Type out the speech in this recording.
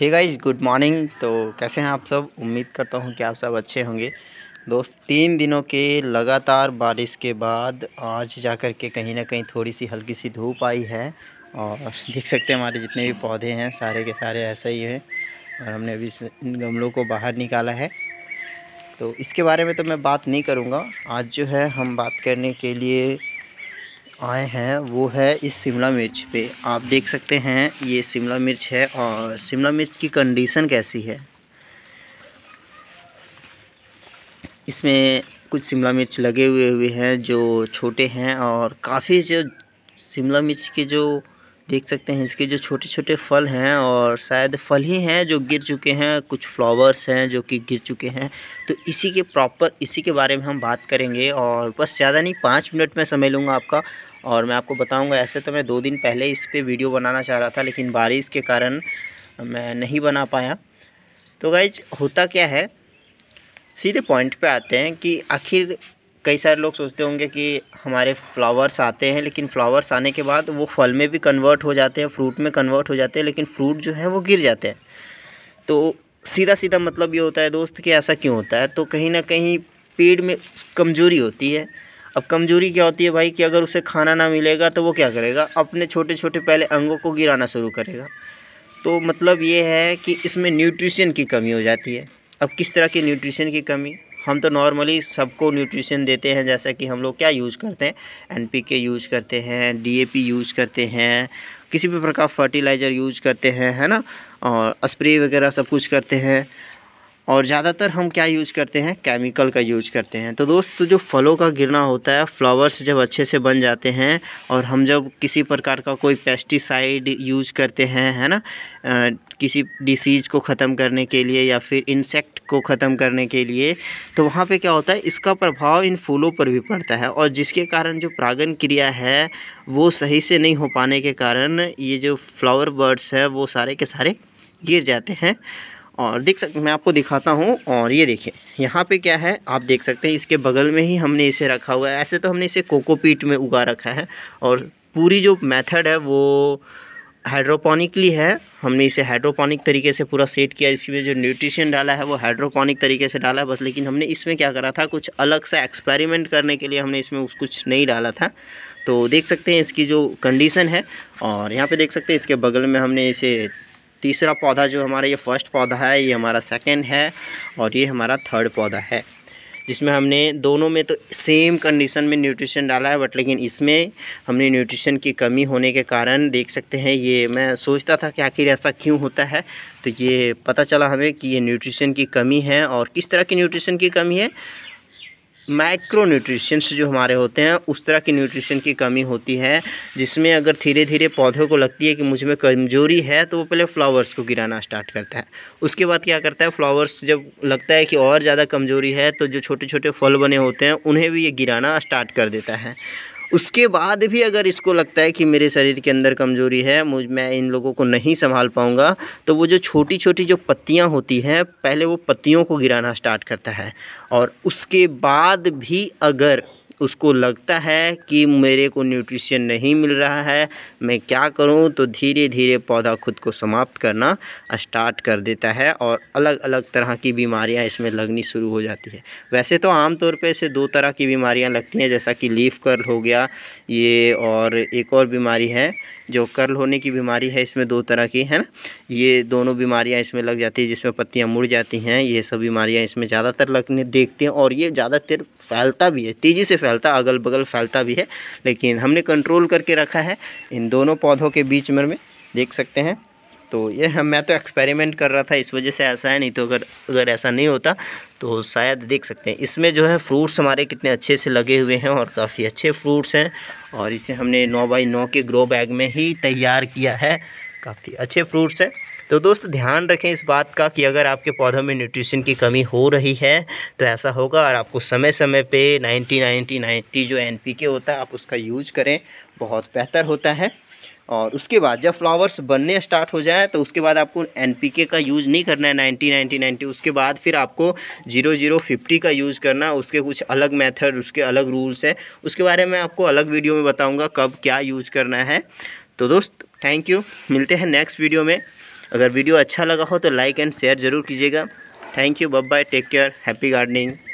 hey guys good morning तो कैसे हैं आप सब उम्मीद करता हूं कि आप सब अच्छे होंगे दोस्त तीन दिनों के लगातार बारिश के बाद आज जा कर के कहीं ना कहीं थोड़ी सी हल्की सी धूप आई है और देख सकते हैं हमारे जितने भी पौधे हैं सारे के सारे ऐसे ही हैं और हमने अभी इन गमलों को बाहर निकाला है तो इसके बारे में तो मैं बात नहीं करूँगा आज जो है हम बात करने के लिए आए हैं वो है इस शिमला मिर्च पे आप देख सकते हैं ये शिमला मिर्च है और शिमला मिर्च की कंडीशन कैसी है इसमें कुछ शिमला मिर्च लगे हुए हुए हैं जो छोटे हैं और काफ़ी जो शिमला मिर्च के जो देख सकते हैं इसके जो छोटे छोटे फल हैं और शायद फल ही हैं जो गिर चुके हैं कुछ फ्लावर्स हैं जो कि गिर चुके हैं तो इसी के प्रॉपर इसी के बारे में हम बात करेंगे और बस ज़्यादा नहीं पाँच मिनट में समय लूँगा आपका और मैं आपको बताऊंगा ऐसे तो मैं दो दिन पहले इस पर वीडियो बनाना चाह रहा था लेकिन बारिश के कारण मैं नहीं बना पाया तो गाइज होता क्या है सीधे पॉइंट पे आते हैं कि आखिर कई सारे लोग सोचते होंगे कि हमारे फ्लावर्स आते हैं लेकिन फ्लावर्स आने के बाद वो फल में भी कन्वर्ट हो जाते हैं फ्रूट में कन्वर्ट हो जाते हैं लेकिन फ्रूट जो है वो गिर जाते हैं तो सीधा सीधा मतलब ये होता है दोस्त कि ऐसा क्यों होता है तो कहीं ना कहीं पेड़ में कमज़ोरी होती है अब कमजोरी क्या होती है भाई कि अगर उसे खाना ना मिलेगा तो वो क्या करेगा अपने छोटे छोटे पहले अंगों को गिराना शुरू करेगा तो मतलब ये है कि इसमें न्यूट्रिशन की कमी हो जाती है अब किस तरह की न्यूट्रिशन की कमी हम तो नॉर्मली सबको न्यूट्रिशन देते हैं जैसा कि हम लोग क्या यूज़ करते हैं एन यूज़ करते हैं डी यूज़ करते हैं किसी भी प्रकार फर्टिलाइज़र यूज करते हैं है ना और स्प्रे वगैरह सब कुछ करते हैं और ज़्यादातर हम क्या यूज़ करते हैं केमिकल का यूज़ करते हैं तो दोस्त तो जो फलों का गिरना होता है फ्लावर्स जब अच्छे से बन जाते हैं और हम जब किसी प्रकार का कोई पेस्टिसाइड यूज करते हैं है ना आ, किसी डिसीज़ को ख़त्म करने के लिए या फिर इंसेक्ट को ख़त्म करने के लिए तो वहाँ पे क्या होता है इसका प्रभाव इन फूलों पर भी पड़ता है और जिसके कारण जो प्रागन क्रिया है वो सही से नहीं हो पाने के कारण ये जो फ्लावर बर्ड्स हैं वो सारे के सारे गिर जाते हैं और देख सक मैं आपको दिखाता हूँ और ये देखिए यहाँ पे क्या है आप देख सकते हैं इसके बगल में ही हमने इसे रखा हुआ है ऐसे तो हमने इसे कोकोपीट में उगा रखा है और पूरी जो मेथड है वो हाइड्रोपोनिकली है हमने इसे हाइड्रोपोनिक तरीके से पूरा सेट किया इसमें जो न्यूट्रिशन डाला है वो हाइड्रोपोनिक तरीके से डाला है बस लेकिन हमने इसमें क्या करा था कुछ अलग सा एक्सपेरिमेंट करने के लिए हमने इसमें कुछ नहीं डाला था तो देख सकते हैं इसकी जो कंडीशन है और यहाँ पे देख सकते हैं इसके बगल में हमने इसे तीसरा पौधा जो हमारा ये फर्स्ट पौधा है ये हमारा सेकेंड है और ये हमारा थर्ड पौधा है जिसमें हमने दोनों में तो सेम कंडीशन में न्यूट्रिशन डाला है बट लेकिन इसमें हमने न्यूट्रिशन की कमी होने के कारण देख सकते हैं ये मैं सोचता था कि आखिर ऐसा क्यों होता है तो ये पता चला हमें कि ये न्यूट्रिशन की कमी है और किस तरह की न्यूट्रिशन की कमी है माइक्रो न्यूट्रिशंस जो हमारे होते हैं उस तरह की न्यूट्रिशन की कमी होती है जिसमें अगर धीरे धीरे पौधों को लगती है कि मुझ में कमजोरी है तो वो पहले फ्लावर्स को गिराना स्टार्ट करता है उसके बाद क्या करता है फ्लावर्स जब लगता है कि और ज़्यादा कमजोरी है तो जो छोटे छोटे फल बने होते हैं उन्हें भी ये गिराना स्टार्ट कर देता है उसके बाद भी अगर इसको लगता है कि मेरे शरीर के अंदर कमज़ोरी है मुझ मैं इन लोगों को नहीं संभाल पाऊँगा तो वो जो छोटी छोटी जो पत्तियाँ होती हैं पहले वो पत्तियों को गिराना स्टार्ट करता है और उसके बाद भी अगर उसको लगता है कि मेरे को न्यूट्रिशन नहीं मिल रहा है मैं क्या करूं तो धीरे धीरे पौधा खुद को समाप्त करना स्टार्ट कर देता है और अलग अलग तरह की बीमारियां इसमें लगनी शुरू हो जाती है वैसे तो आमतौर पर इसे दो तरह की बीमारियाँ लगती हैं जैसा कि लीफ कर्ल हो गया ये और एक और बीमारी है जो कर्ल होने की बीमारी है इसमें दो तरह की है ना ये दोनों बीमारियाँ इसमें लग जाती है जिसमें पत्तियाँ मुड़ जाती हैं ये सब बीमारियाँ इसमें ज़्यादातर लगने देखते हैं और ये ज़्यादातर फैलता भी है तेज़ी से फैलता अगल बगल फैलता भी है लेकिन हमने कंट्रोल करके रखा है इन दोनों पौधों के बीच में देख सकते हैं तो ये हम मैं तो एक्सपेरिमेंट कर रहा था इस वजह से ऐसा है नहीं तो अगर अगर ऐसा नहीं होता तो शायद देख सकते हैं इसमें जो है फ्रूट्स हमारे कितने अच्छे से लगे हुए हैं और काफ़ी अच्छे फ्रूट्स हैं और इसे हमने नौ बाई नौ के ग्रो बैग में ही तैयार किया है काफ़ी अच्छे फ्रूट्स हैं तो दोस्त ध्यान रखें इस बात का कि अगर आपके पौधों में न्यूट्रिशन की कमी हो रही है तो ऐसा होगा और आपको समय समय पे 90 90 90 जो एनपीके होता है आप उसका यूज करें बहुत बेहतर होता है और उसके बाद जब फ्लावर्स बनने स्टार्ट हो जाए तो उसके बाद आपको एन का यूज़ नहीं करना है नाइन्टी नाइन्टी नाइन्टी उसके बाद फिर आपको जीरो जीरो फिफ्टी का यूज़ करना उसके कुछ अलग मेथड उसके अलग रूल्स है उसके बारे में आपको अलग वीडियो में बताऊँगा कब क्या यूज़ करना है तो दोस्त थैंक यू मिलते हैं नेक्स्ट वीडियो में अगर वीडियो अच्छा लगा हो तो लाइक एंड शेयर ज़रूर कीजिएगा थैंक यू बब bye take care happy gardening